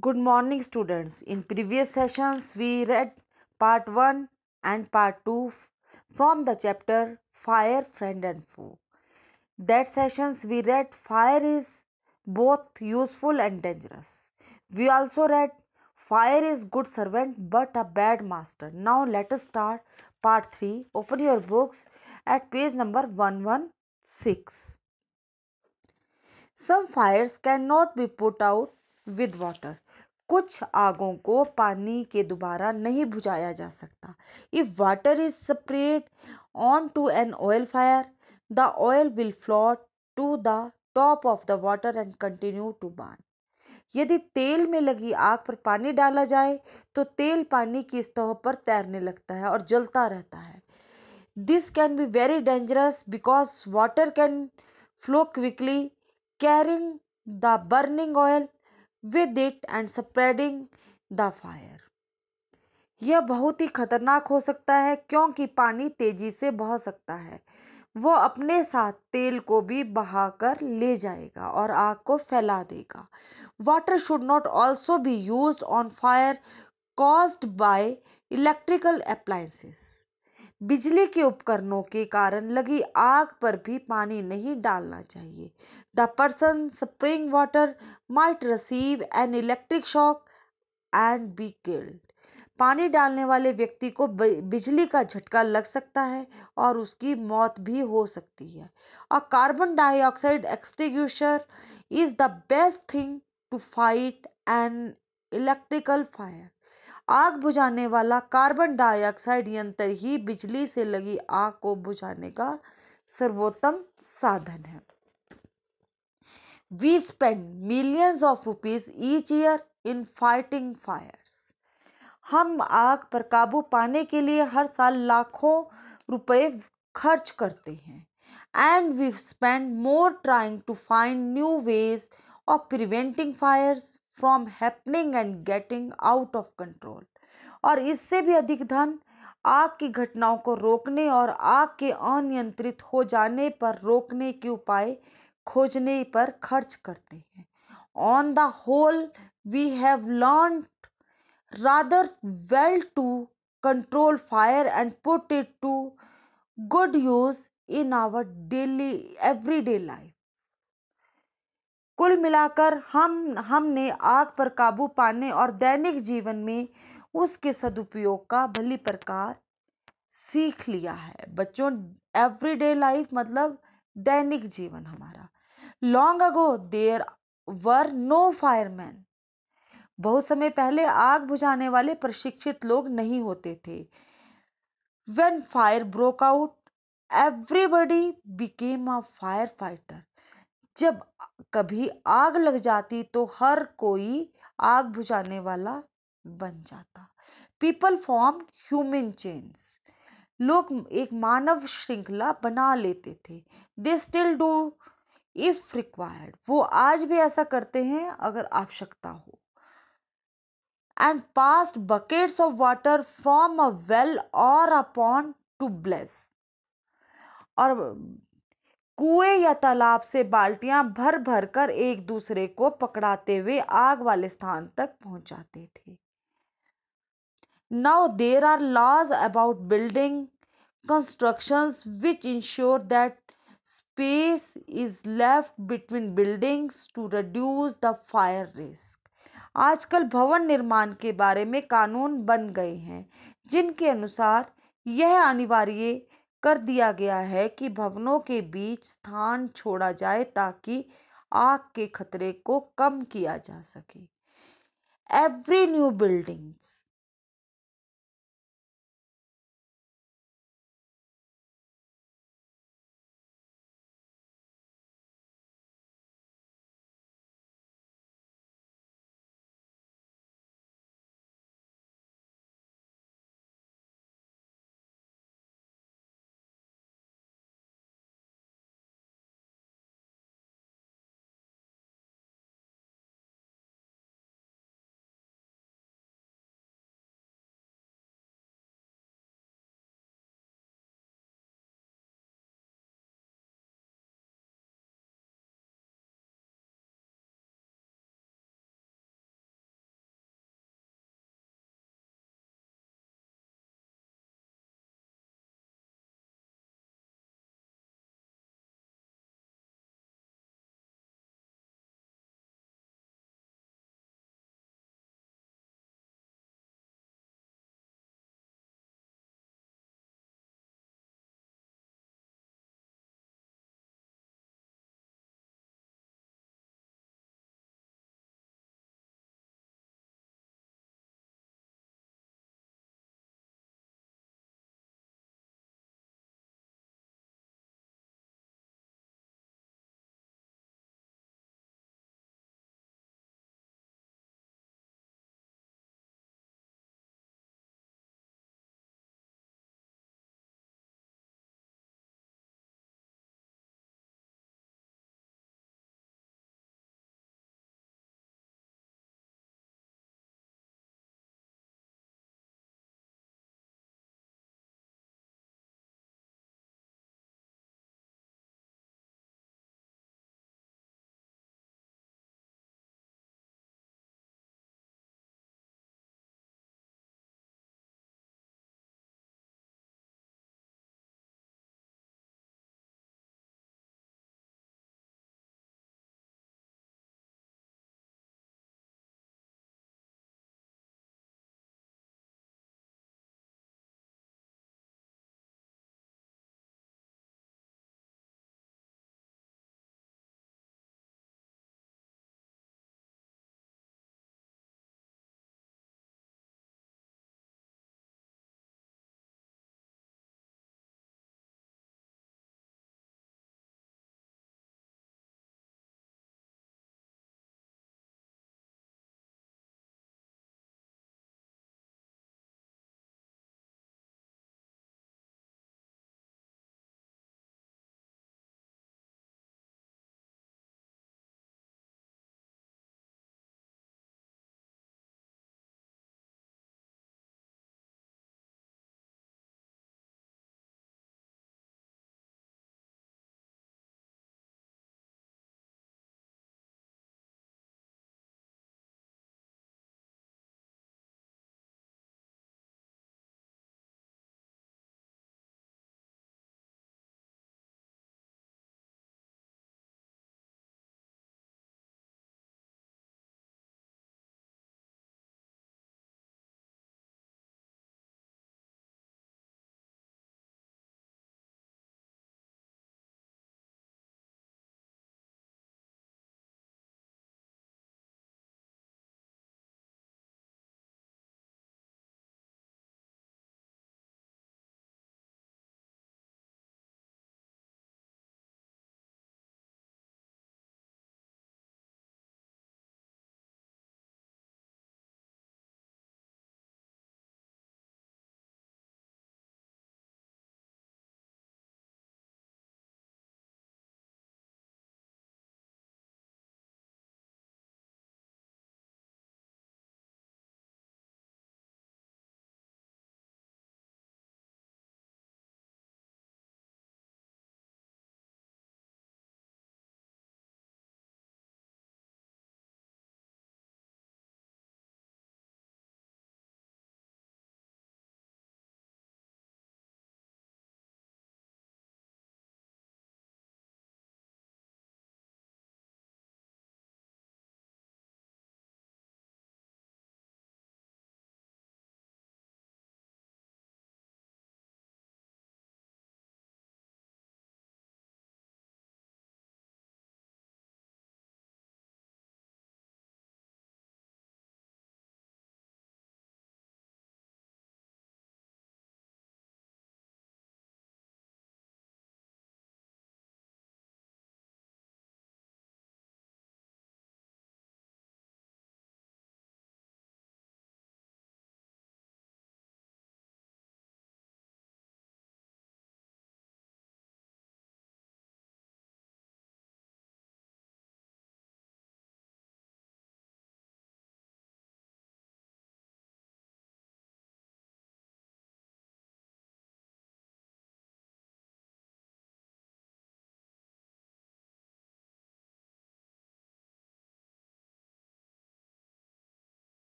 Good morning students. In previous sessions we read part 1 and part 2 from the chapter Fire, Friend and Foe. That sessions we read fire is both useful and dangerous. We also read fire is good servant but a bad master. Now let us start part 3. Open your books at page number 116. Some fires cannot be put out with water कुछ आगों को पानी के द्वारा नहीं बुझाया जा सकता if water is spread on to an oil fire the oil will float to the top of the water and continue to burn यदि तेल में लगी आग पर पानी डाला जाए तो तेल पानी की सतह पर तैरने लगता है और जलता रहता है this can be very dangerous because water can flow quickly carrying the burning oil with it and spreading the fire यह बहुत ही खतरनाक हो सकता है क्योंकि पानी तेजी से बह सकता है वो अपने साथ तेल को भी बहाकर ले जाएगा और आग को फैला देगा water should not also be use on fire caused by electrical appliances बिजली के उपकरणों के कारण लगी आग पर भी पानी नहीं डालना चाहिए the person spraying water might receive an electric shock and be killed पानी डालने वाले व्यक्ति को बिजली का झटका लग सकता है और उसकी मौत भी हो सकती है और carbon dioxide extinguisher is the best thing to fight an electrical fire आग बुझाने वाला कार्बन डाइऑक्साइड यंत्र ही बिजली से लगी आग को बुझाने का सर्वोत्तम साधन है we spend millions of rupees each year in fighting fires हम आग पर काबू पाने के लिए हर साल लाखों रुपए खर्च करते हैं and we spend more trying to find new ways of preventing fires from happening and getting out of control और इससे भी अधिक धन आग की घटनाओं को रोकने और आग के अनियंत्रित हो जाने पर रोकने के उपाय खोजने पर खर्च करते हैं on the whole we have learn rather well to control fire and put it to good use in our daily every day life कुल मिलाकर हम हमने आग पर काबू पाने और दैनिक जीवन में उसके सदुपयोग का भली प्रकार सीख लिया है बच्चों एवरीडे लाइफ मतलब दैनिक जीवन हमारा long ago there were no fireman बहुत समय पहले आग बुझाने वाले प्रशिक्षित लोग नहीं होते थे when fire broke out everybody became a fire fighter जब कभी आग लग जाती तो हर कोई आग बुझाने वाला बन जाता पीपल फॉर्म ह्यूमन चेन्स लोग एक मानव श्रृंखला बना लेते थे they still do if required वो आज भी ऐसा करते हैं अगर आवश्यकता हो and passed buckets of water from a well और अपॉन टू ब्लेस और कुएं या तालाब से बाल्टियां भर भर कर एक दूसरे को पकड़ाते हुए आग वाले स्थान तक पहुंचाते थे now there are laws about building construction which ensure that space is left between buildings to reduce the fire risk आजकल भवन निर्माण के बारे में कानून बन गए हैं जिनके अनुसार यह अनिवार्य कर दिया गया है कि भवनों के बीच स्थान छोड़ा जाए ताकि आग के खतरे को कम किया जा सके एवरी न्यू बिल्डिंग्स